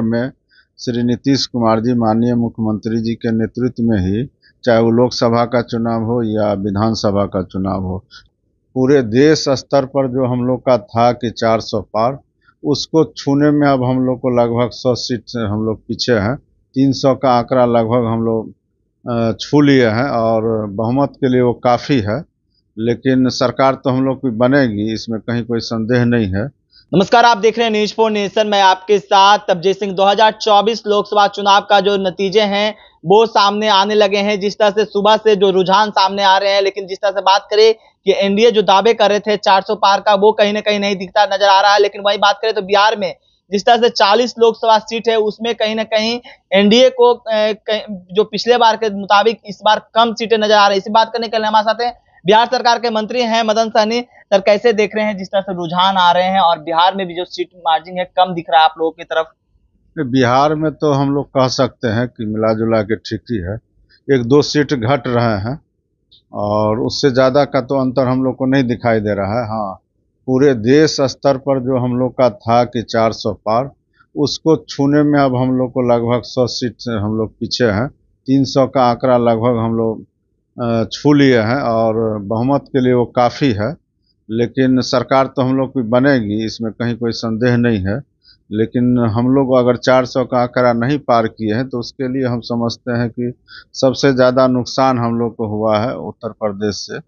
में श्री नीतीश कुमार जी माननीय मुख्यमंत्री जी के नेतृत्व में ही चाहे वो लोकसभा का चुनाव हो या विधानसभा का चुनाव हो पूरे देश स्तर पर जो हम लोग का था कि 400 पार उसको छूने में अब हम लोग को लगभग 100 सीट से हम लोग पीछे हैं 300 का आंकड़ा लगभग हम लोग छू लिए हैं और बहुमत के लिए वो काफ़ी है लेकिन सरकार तो हम लोग की बनेगी इसमें कहीं कोई संदेह नहीं है नमस्कार आप देख रहे हैं न्यूज फोर नेशन मैं आपके साथ तबजीत सिंह 2024 लोकसभा चुनाव का जो नतीजे हैं वो सामने आने लगे हैं जिस तरह से सुबह से जो रुझान सामने आ रहे हैं लेकिन जिस तरह से बात करें कि एनडीए जो दावे कर रहे थे 400 पार का वो कहीं ना कहीं नहीं दिखता नजर आ रहा है लेकिन वही बात करें तो बिहार में जिस तरह से 40 लोकसभा सीट है उसमें कहीं ना कहीं एनडीए को जो पिछले बार के मुताबिक इस बार कम सीटें नजर आ रही है इसी बात करने के लिए हमारे साथ हैं बिहार सरकार के मंत्री हैं मदन सहनी सर कैसे देख रहे हैं जिस तरह से रुझान आ रहे हैं और बिहार में भी जो सीट मार्जिन है कम दिख रहा है आप लोगों की तरफ बिहार में तो हम लोग कह सकते हैं कि मिला जुला के ठीक ही है एक दो सीट घट रहे हैं और उससे ज़्यादा का तो अंतर हम लोग को नहीं दिखाई दे रहा है हाँ पूरे देश स्तर पर जो हम लोग का था कि 400 पार उसको छूने में अब हम लोग को लगभग 100 सीट से हम लोग पीछे हैं 300 का आंकड़ा लगभग हम लोग छू लिए हैं और बहुमत के लिए वो काफ़ी है लेकिन सरकार तो हम लोग की बनेगी इसमें कहीं कोई संदेह नहीं है लेकिन हम लोग अगर 400 का आंकड़ा नहीं पार किए हैं तो उसके लिए हम समझते हैं कि सबसे ज़्यादा नुकसान हम लोग को हुआ है उत्तर प्रदेश से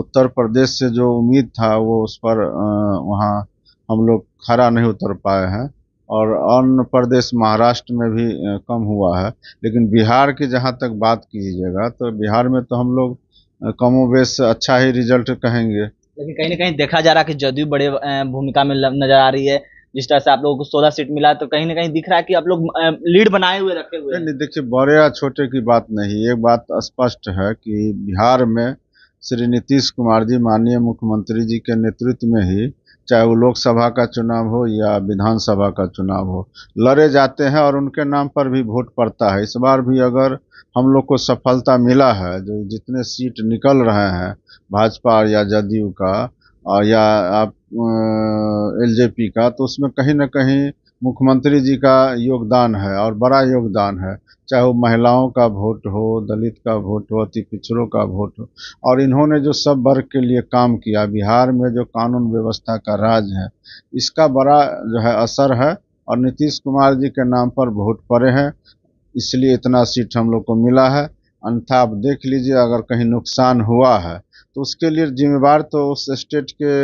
उत्तर प्रदेश से जो उम्मीद था वो उस पर वहाँ हम लोग खड़ा नहीं उतर पाए हैं और अन्य प्रदेश महाराष्ट्र में भी कम हुआ है लेकिन बिहार की जहाँ तक बात कीजिएगा तो बिहार में तो हम लोग कमोबेश अच्छा ही रिजल्ट कहेंगे लेकिन कहीं ना कहीं देखा जा रहा है कि जदयू बड़े भूमिका में नजर आ रही है जिस तरह से आप लोगों को सोलह सीट मिला तो कहीं ना कहीं दिख रहा है कि आप लोग लीड बनाए हुए रखे हुए नहीं देखिए बड़े या छोटे की बात नहीं एक बात स्पष्ट है कि बिहार में श्री नीतीश कुमार जी माननीय मुख्यमंत्री जी के नेतृत्व में ही चाहे वो लोकसभा का चुनाव हो या विधानसभा का चुनाव हो लड़े जाते हैं और उनके नाम पर भी वोट पड़ता है इस बार भी अगर हम लोग को सफलता मिला है जो जितने सीट निकल रहे हैं भाजपा या जदयू का या आप एलजेपी का तो उसमें कहीं ना कहीं मुख्यमंत्री जी का योगदान है और बड़ा योगदान है चाहे वो महिलाओं का वोट हो दलित का वोट हो अति पिछड़ों का वोट हो और इन्होंने जो सब वर्ग के लिए काम किया बिहार में जो कानून व्यवस्था का राज है इसका बड़ा जो है असर है और नीतीश कुमार जी के नाम पर वोट पड़े हैं इसलिए इतना सीट हम लोग को मिला है अन्यथा आप देख लीजिए अगर कहीं नुकसान हुआ है तो उसके लिए जिम्मेवार तो उस स्टेट के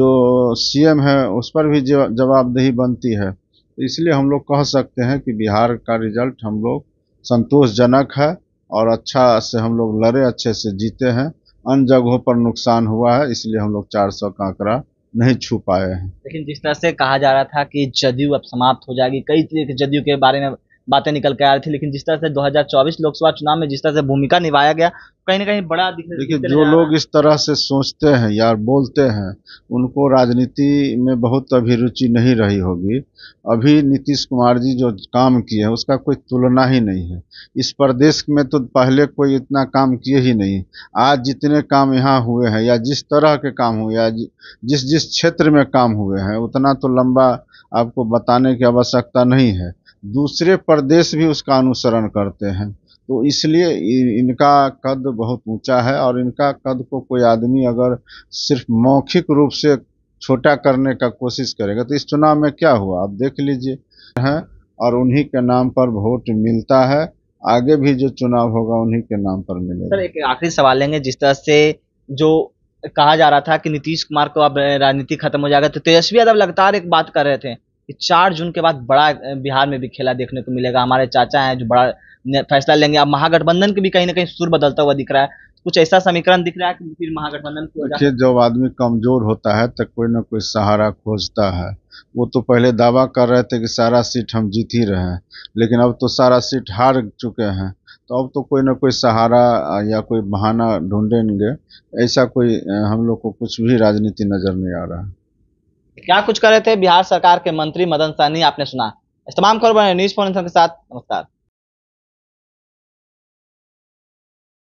जो सीएम है उस पर भी जवाबदेही बनती है तो इसलिए हम लोग कह सकते हैं कि बिहार का रिजल्ट हम लोग संतोषजनक है और अच्छा से हम लोग लड़े अच्छे से जीते हैं अन्य जगहों पर नुकसान हुआ है इसलिए हम लोग चार सौ कांकड़ा आंकड़ा नहीं छू पाए हैं लेकिन जिस तरह से कहा जा रहा था कि जदयू अब समाप्त हो जाएगी कई जदयू के बारे में बातें निकल के आ रही थी लेकिन जिस तरह से 2024 लोकसभा चुनाव में जिस तरह से भूमिका निभाया गया कहीं ना कहीं बड़ा देखिए जो लोग इस तरह से सोचते हैं या बोलते हैं उनको राजनीति में बहुत अभिरुचि नहीं रही होगी अभी नीतीश कुमार जी जो काम किए हैं उसका कोई तुलना ही नहीं है इस प्रदेश में तो पहले कोई इतना काम किए ही नहीं आज जितने काम यहाँ हुए हैं या जिस तरह के काम हुए या जिस जिस क्षेत्र में काम हुए हैं उतना तो लंबा आपको बताने की आवश्यकता नहीं है दूसरे प्रदेश भी उसका अनुसरण करते हैं तो इसलिए इनका कद बहुत ऊंचा है और इनका कद को कोई आदमी अगर सिर्फ मौखिक रूप से छोटा करने का कोशिश करेगा तो इस चुनाव में क्या हुआ आप देख लीजिए हैं और उन्हीं के नाम पर वोट मिलता है आगे भी जो चुनाव होगा उन्हीं के नाम पर मिलेगा सर एक आखिरी सवाल लेंगे जिस तरह से जो कहा जा रहा था कि नीतीश कुमार को अब राजनीति खत्म हो जाएगा तो तेजस्वी यादव लगातार एक बात कर रहे थे चार जून के बाद बड़ा बिहार में भी खेला देखने को मिलेगा हमारे चाचा हैं जो बड़ा फैसला लेंगे अब महागठबंधन के भी कहीं ना कहीं सुर बदलता हुआ दिख रहा है कुछ ऐसा समीकरण दिख रहा है कि फिर महागठबंधन देखिए जब आदमी कमजोर होता है तो कोई ना कोई सहारा खोजता है वो तो पहले दावा कर रहे थे कि सारा सीट हम जीत ही रहे लेकिन अब तो सारा सीट हार चुके हैं तो अब तो कोई ना कोई सहारा या कोई बहाना ढूंढेंगे ऐसा कोई हम लोग को कुछ भी राजनीति नज़र नहीं आ रहा है क्या कुछ कर रहे थे बिहार सरकार के मंत्री मदन सहनी आपने सुना इस्तेमाल खबर न्यूज फोन के साथ नमस्कार